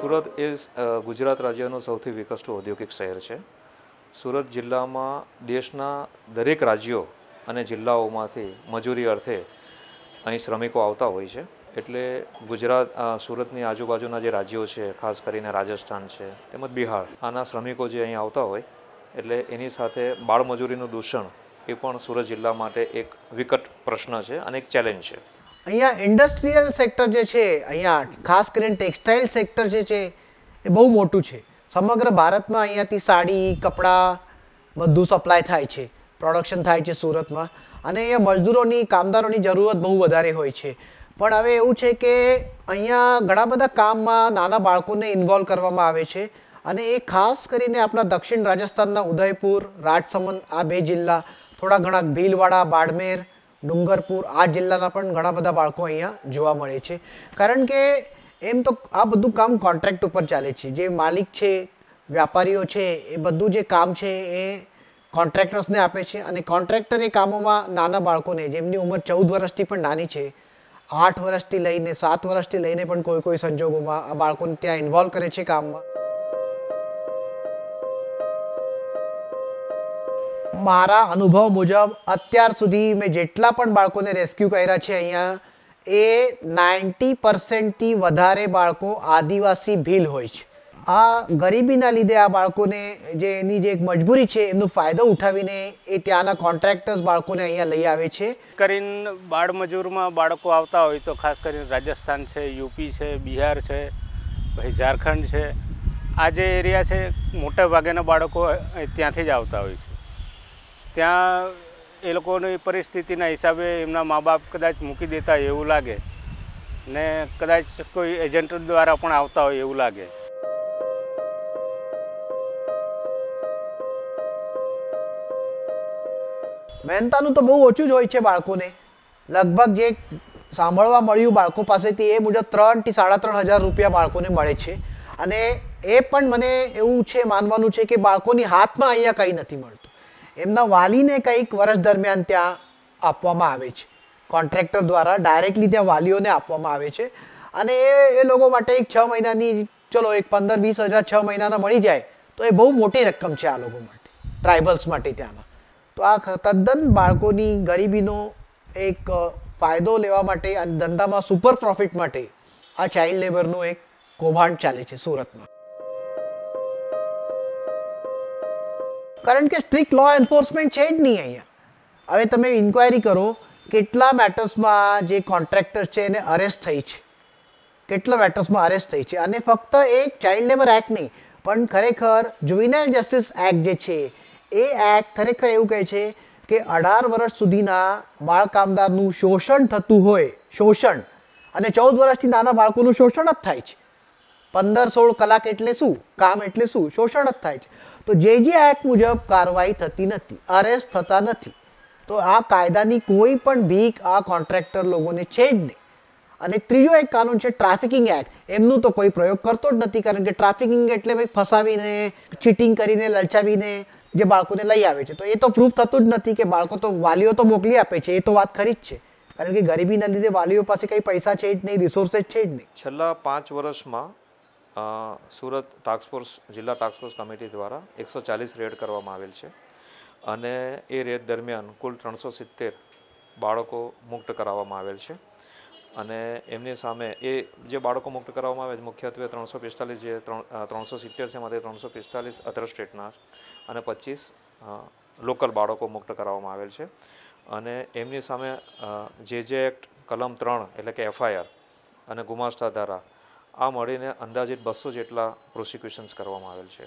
સુરત એ ગુજરાત રાજ્યનું સૌથી વિકસ્ટ ઔદ્યોગિક શહેર છે સુરત જિલ્લામાં દેશના દરેક રાજ્યો અને જિલ્લાઓમાંથી મજૂરી અર્થે અહીં શ્રમિકો આવતા હોય છે એટલે ગુજરાત સુરતની આજુબાજુના જે રાજ્યો છે ખાસ કરીને રાજસ્થાન છે તેમજ બિહાર આના શ્રમિકો જે અહીં આવતા હોય એટલે એની સાથે બાળમજૂરીનું દૂષણ એ પણ સુરત જિલ્લા માટે એક વિકટ પ્રશ્ન છે અને એક ચેલેન્જ છે અહીંયા ઇન્ડસ્ટ્રીયલ સેક્ટર જે છે અહીંયા ખાસ કરીને ટેક્સટાઇલ સેક્ટર જે છે એ બહુ મોટું છે સમગ્ર ભારતમાં અહીંયાથી સાડી કપડાં બધું સપ્લાય થાય છે પ્રોડક્શન થાય છે સુરતમાં અને અહીંયા મજદૂરોની કામદારોની જરૂરત બહુ વધારે હોય છે પણ હવે એવું છે કે અહીંયા ઘણા બધા કામમાં નાના બાળકોને ઇન્વોલ્વ કરવામાં આવે છે અને એ ખાસ કરીને આપણા દક્ષિણ રાજસ્થાનના ઉદયપુર રાજસમંદ આ બે જિલ્લા થોડા ઘણા ભીલવાડા બાડમેર ડુંગરપુર આ જિલ્લાના પણ ઘણા બધા બાળકો અહીંયા જોવા મળે છે કારણ કે એમ તો આ બધું કામ કોન્ટ્રાક્ટ ઉપર ચાલે છે જે માલિક છે વ્યાપારીઓ છે એ બધું જે કામ છે એ કોન્ટ્રાક્ટર્સને આપે છે અને કોન્ટ્રાક્ટર એ કામોમાં નાના બાળકોને જેમની ઉંમર ચૌદ વર્ષથી પણ નાની છે આઠ વર્ષથી લઈને સાત વર્ષથી લઈને પણ કોઈ કોઈ સંજોગોમાં આ બાળકોને ત્યાં ઇન્વોલ્વ કરે છે કામમાં મારા અનુભવ મુજબ અત્યાર સુધી મેં જેટલા પણ બાળકોને રેસ્ક્યુ કર્યા છે અહીંયા એ નાઇન્ટી પર્સન્ટથી વધારે બાળકો આદિવાસી ભીલ હોય છે આ ગરીબીના લીધે આ બાળકોને જે એની જે એક મજબૂરી છે એનો ફાયદો ઉઠાવીને એ ત્યાંના કોન્ટ્રાક્ટર્સ બાળકોને અહીંયા લઈ આવે છે કરીને બાળમજૂરમાં બાળકો આવતા હોય તો ખાસ કરીને રાજસ્થાન છે યુપી છે બિહાર છે પછી ઝારખંડ છે આ જે એરિયા છે મોટા ભાગેના બાળકો ત્યાંથી જ આવતા હોય છે ત્યાં એ લોકોની પરિસ્થિતિના હિસાબે એમના મા બાપ કદાચ મૂકી દેતા હોય એવું લાગે ને કદાચ કોઈ એજન્ટ દ્વારા પણ આવતા હોય એવું લાગે મહેનતાનું તો બહુ ઓછું જ હોય છે બાળકોને લગભગ જે સાંભળવા મળ્યું બાળકો પાસેથી એ મુજબ ત્રણ થી સાડા ત્રણ હજાર રૂપિયા બાળકોને મળે છે અને એ પણ મને એવું છે માનવાનું છે કે બાળકોની હાથમાં અહીંયા કંઈ નથી મળતું એમના વાલીને કંઈક વર્ષ દરમિયાન ત્યાં આપવામાં આવે છે કોન્ટ્રાક્ટર દ્વારા ડાયરેક્ટલી ત્યાં વાલીઓને આપવામાં આવે છે અને એ એ લોકો માટે એક છ મહિનાની ચલો એક પંદર વીસ હજાર છ મહિનાના મળી જાય તો એ બહુ મોટી રકમ છે આ લોકો માટે ટ્રાઇબલ્સ માટે ત્યાંના તો આ તદ્દન બાળકોની ગરીબીનો એક ફાયદો લેવા માટે અને ધંધામાં સુપર પ્રોફિટ માટે આ ચાઇલ્ડ લેબરનું એક કૌભાંડ ચાલે છે સુરતમાં કારણ કે સ્ટ્રિક્ટ લો એન્ફોર્સમેન્ટ છે જ નહીં અહીંયા હવે તમે ઇન્ક્વાયરી કરો કેટલા મેટર્સમાં જે કોન્ટ્રાક્ટર છે એને અરેસ્ટ થઈ છે કેટલા મેટર્સમાં અરેસ્ટ થઈ છે અને ફક્ત એક ચાઇલ્ડ લેબર એક્ટ નહીં પણ ખરેખર જુવિનાઇલ જસ્ટિસ એક્ટ જે છે એ એક્ટ ખરેખર એવું કહે છે કે અઢાર વર્ષ સુધીના બાળ કામદારનું શોષણ થતું હોય શોષણ અને ચૌદ વર્ષથી નાના બાળકોનું શોષણ જ થાય છે પંદર સોળ કલાક એટલે શું કામ એટલે શું શોષણ જ થાય છે તો જે જે એક્ટ મુજબ કાર્યવાહી થતી નથી અરેસ્ટ થતા નથી તો આ કાયદાની કોઈ પણ ભીખ આ કોન્ટ્રાક્ટર લોકોને છે જ નહીં અને ત્રીજો એક કાનૂન છે ટ્રાફિકિંગ એક્ટ એમનું તો કોઈ પ્રયોગ કરતો જ નથી કારણ કે ટ્રાફિકિંગ એટલે ભાઈ ફસાવીને ચીટિંગ કરીને લલચાવીને જે બાળકોને લઈ આવે છે તો એ તો પ્રૂફ થતું જ નથી કે બાળકો તો વાલીઓ તો મોકલી આપે છે એ તો વાત ખરી જ છે કારણ કે ગરીબીના લીધે વાલીઓ પાસે કંઈ પૈસા છે જ નહીં રિસોર્સેસ છે જ નહીં છેલ્લા પાંચ વર્ષમાં સુરત ટાસ્કફોર્સ જિલ્લા ટાસ્કફોર્સ કમિટી દ્વારા એકસો ચાલીસ રેડ કરવામાં આવેલ છે અને એ રેડ દરમિયાન કુલ ત્રણસો સિત્તેર બાળકો મુક્ત કરાવવામાં આવેલ છે અને એમની સામે એ જે બાળકો મુક્ત કરવામાં આવે છે મુખ્યત્વે ત્રણસો પિસ્તાલીસ જે ત્રણસો સિત્તેર છે એમાંથી ત્રણસો પિસ્તાલીસ અધર સ્ટેટના અને પચીસ લોકલ બાળકો મુક્ત કરાવવામાં આવેલ છે અને એમની સામે જે જે એક્ટ કલમ ત્રણ એટલે કે એફઆઈઆર અને ગુમાસ્તા ધારા આ મળીને અંદાજિત બસો જેટલા પ્રોસિક્યુશન્સ કરવામાં આવેલ છે